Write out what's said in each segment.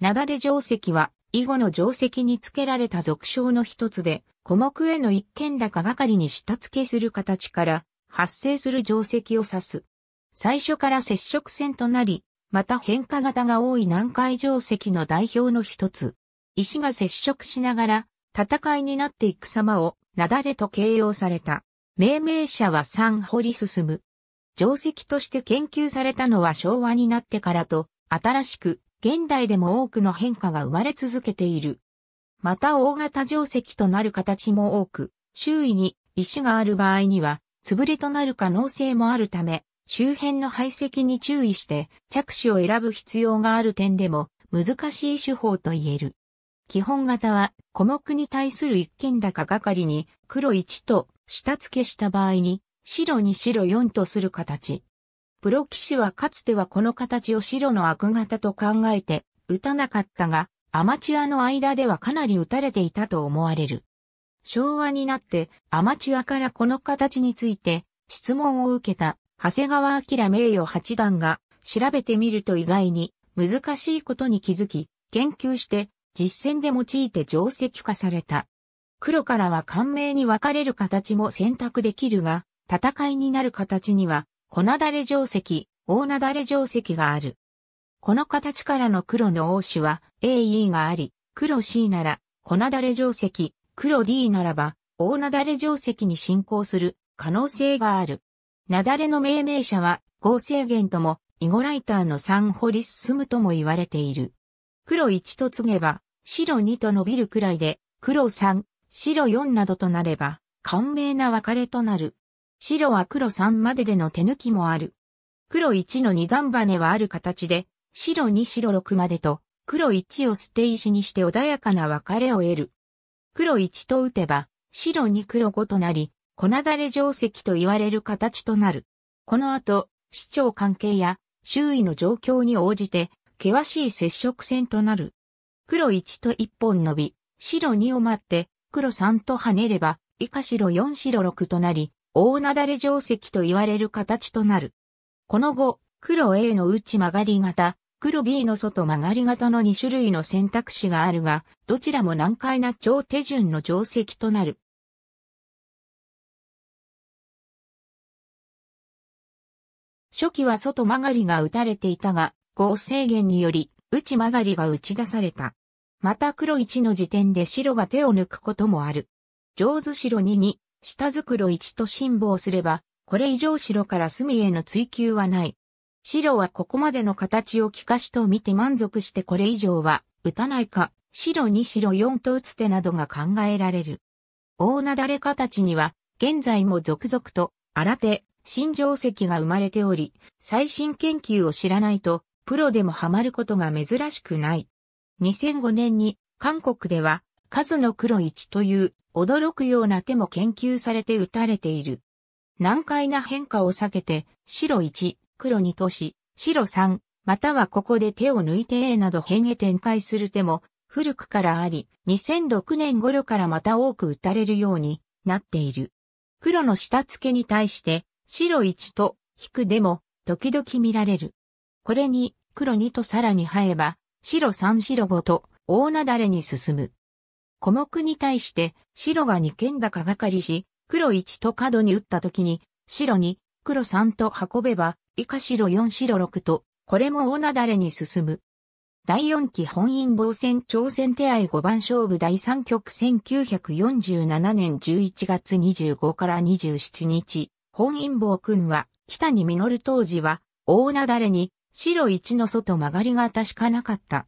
なだれ定石は、以後の定石に付けられた俗称の一つで、古目への一件高がかりに下付けする形から発生する定石を指す。最初から接触線となり、また変化型が多い南海定石の代表の一つ。石が接触しながら戦いになっていく様をなだれと形容された。命名者は三掘り進む。定石として研究されたのは昭和になってからと、新しく現代でも多くの変化が生まれ続けている。また大型定石となる形も多く、周囲に石がある場合には、潰れとなる可能性もあるため、周辺の排斥に注意して着手を選ぶ必要がある点でも難しい手法と言える。基本型は古木に対する一見高がかりに黒1と下付けした場合に白に白4とする形。プロ騎士はかつてはこの形を白の悪型と考えて打たなかったが、アマチュアの間ではかなり打たれていたと思われる。昭和になってアマチュアからこの形について質問を受けた長谷川明名誉八段が調べてみると意外に難しいことに気づき研究して実践で用いて定石化された。黒からは感銘に分かれる形も選択できるが戦いになる形には粉だれ定石、大なだれ定石がある。この形からの黒の王子は AE があり、黒 C なら、粉だれ定石、黒 D ならば、大なだれ定石に進行する可能性がある。なだれの命名者は、合成源とも、イゴライターのサンホリスムとも言われている。黒1と告げば、白2と伸びるくらいで、黒3、白4などとなれば、簡明な別れとなる。白は黒3まででの手抜きもある。黒1の2段バネはある形で、白2白6までと、黒1を捨て石にして穏やかな別れを得る。黒1と打てば、白2黒5となり、粉だれ定石と言われる形となる。この後、市長関係や周囲の状況に応じて、険しい接触線となる。黒1と1本伸び、白2を待って、黒3と跳ねれば、以下白4白6となり、大なだれ定石と言われる形となる。この後、黒 A の内曲がり型、黒 B の外曲がり型の2種類の選択肢があるが、どちらも難解な超手順の定石となる。初期は外曲がりが打たれていたが、合制限により、内曲がりが打ち出された。また黒1の時点で白が手を抜くこともある。上手白2に下袋1と辛抱すれば、これ以上白から隅への追求はない。白はここまでの形を利かしと見て満足してこれ以上は打たないか、白2白4と打つ手などが考えられる。大なだれ形には、現在も続々と、新手、新定石が生まれており、最新研究を知らないと、プロでもハマることが珍しくない。2005年に、韓国では、数の黒一という驚くような手も研究されて打たれている。難解な変化を避けて、白1、黒2とし、白3、またはここで手を抜いて A など変へ展開する手も古くからあり、2006年頃からまた多く打たれるようになっている。黒の下付けに対して白1と引くでも時々見られる。これに黒2とさらに生えば白3白5と大なだれに進む。小目に対して白が2剣高がかりし、黒1と角に打った時に、白に黒3と運べば、以下白4白6と、これも大なだれに進む。第4期本因坊戦挑戦手合5番勝負第3局1947年11月25から27日、本因坊君は、北に実る当時は、大なだれに、白1の外曲がりが確かなかった。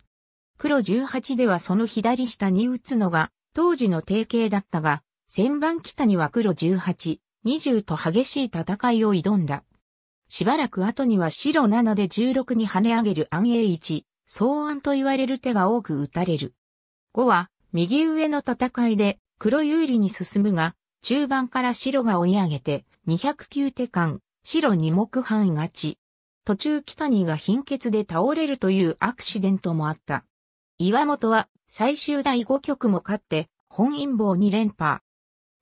黒18ではその左下に打つのが当時の定型だったが、千番北には黒18、20と激しい戦いを挑んだ。しばらく後には白7で16に跳ね上げる暗栄1、草案と言われる手が多く打たれる。5は、右上の戦いで黒有利に進むが、中盤から白が追い上げて、209手間、白2目半勝ち。途中北にが貧血で倒れるというアクシデントもあった。岩本は最終第5局も勝って本因坊に連覇。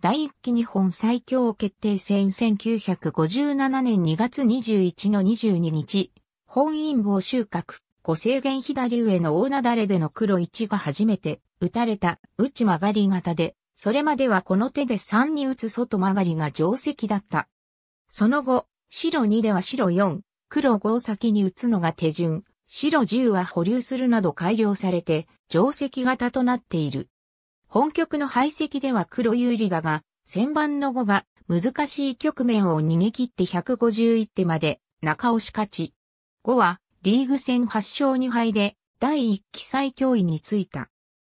第1期日本最強決定戦1957年2月21の22日、本因坊収穫、古制限左上の大なだれでの黒1が初めて打たれた内曲がり型で、それまではこの手で3に打つ外曲がりが定石だった。その後、白2では白4、黒5先に打つのが手順。白10は保留するなど改良されて、定石型となっている。本局の排斥では黒有利だが、千番の後が難しい局面を逃げ切って151手まで中押し勝ち。5はリーグ戦8勝2敗で第1期最強位についた。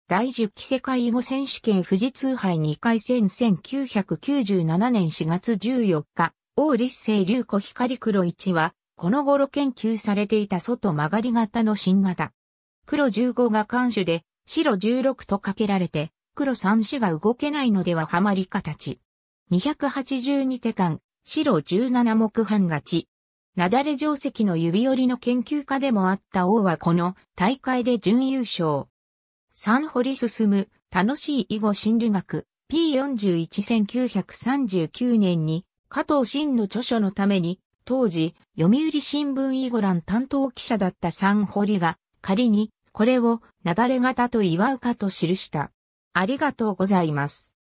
第10期世界囲碁選手権富士通杯2回戦1997年4月14日、王立成隆子光黒1はこの頃研究されていた外曲がり型の新型。黒15が艦首で、白16とかけられて、黒3子が動けないのでははまり形。282手間、白17目半勝ち。なだれ定石の指折りの研究家でもあった王はこの大会で準優勝。三堀進、む、楽しい囲碁心理学、P41-1939 年に、加藤真の著書のために、当時、読売新聞イゴラン担当記者だったサンホリが、仮に、これを、流れ型と祝うかと記した。ありがとうございます。